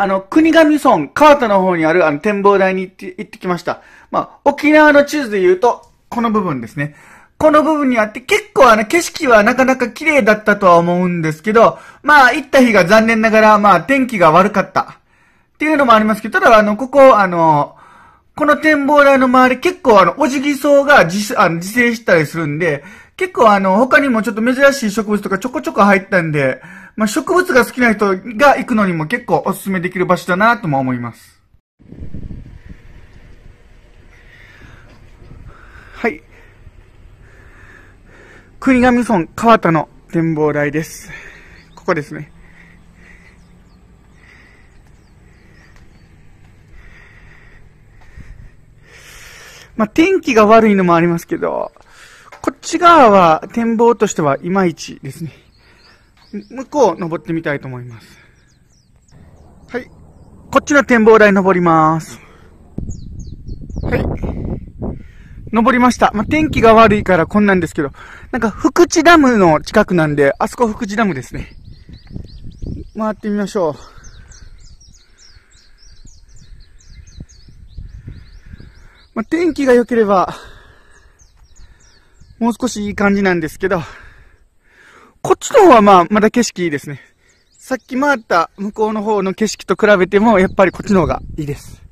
あの、国頭村、河田の方にあるあの展望台に行って行ってきました。まあ、沖縄の地図で言うと、この部分ですね。この部分にあって、結構あの、景色はなかなか綺麗だったとは思うんですけど、まあ、行った日が残念ながら、まあ、天気が悪かった。っていうのもありますけど、ただあの、ここ、あの、この展望台の周り結構あの、おじぎ草が自あの自生したりするんで、結構あの、他にもちょっと珍しい植物とかちょこちょこ入ったんで、まあ、植物が好きな人が行くのにも結構おすすめできる場所だなとも思います。はい。国頭村川田の展望台です。ここですね。まあ、天気が悪いのもありますけど、こっち側は展望としてはいまいちですね。向こう登ってみたいと思います。はい。こっちの展望台登ります。はい。登りました。まあ、天気が悪いからこんなんですけど、なんか福地ダムの近くなんで、あそこ福地ダムですね。回ってみましょう。まあ、天気が良ければ、もう少しいい感じなんですけど、こっちの方はまあ、まだ景色いいですね。さっき回った向こうの方の景色と比べても、やっぱりこっちの方がいいです。